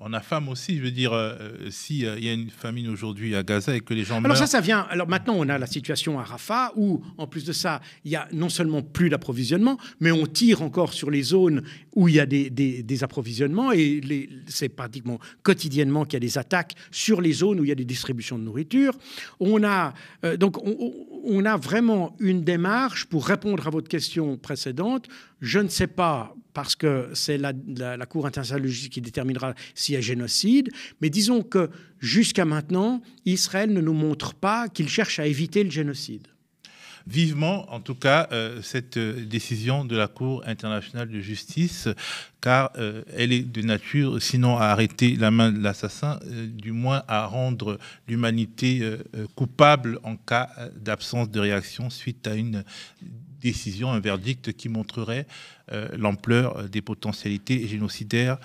On a femme aussi, je veux dire, euh, euh, s'il euh, y a une famine aujourd'hui à Gaza et que les gens alors ça, ça vient... Alors maintenant, on a la situation à Rafah où, en plus de ça, il y a non seulement plus d'approvisionnement, mais on tire encore sur les zones où il y a des, approvisionnements et c'est pratiquement quotidiennement qu'il y a des attaques sur les zones où il y a des distributions de nourriture. On a... donc on a vraiment une démarche pour répondre à votre question précédente. Je ne sais pas parce que c'est la, Cour internationale de justice qui déterminera s'il y a génocide. Mais disons que jusqu'à maintenant, Israël ne nous montre pas qu'il cherche à éviter le génocide. Vivement, en tout cas, euh, cette euh, décision de la Cour internationale de justice, car euh, elle est de nature, sinon à arrêter la main de l'assassin, du moins à rendre l'humanité coupable en cas d'absence de réaction suite à une décision, un verdict qui montrerait euh, l'ampleur euh, des potentialités génocidaires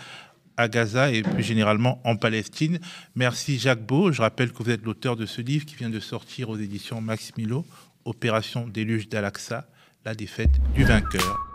à Gaza et plus généralement en Palestine. Merci Jacques Beau. Je rappelle que vous êtes l'auteur de ce livre qui vient de sortir aux éditions Max Milo, Opération déluge d'Al-Aqsa, la défaite du vainqueur.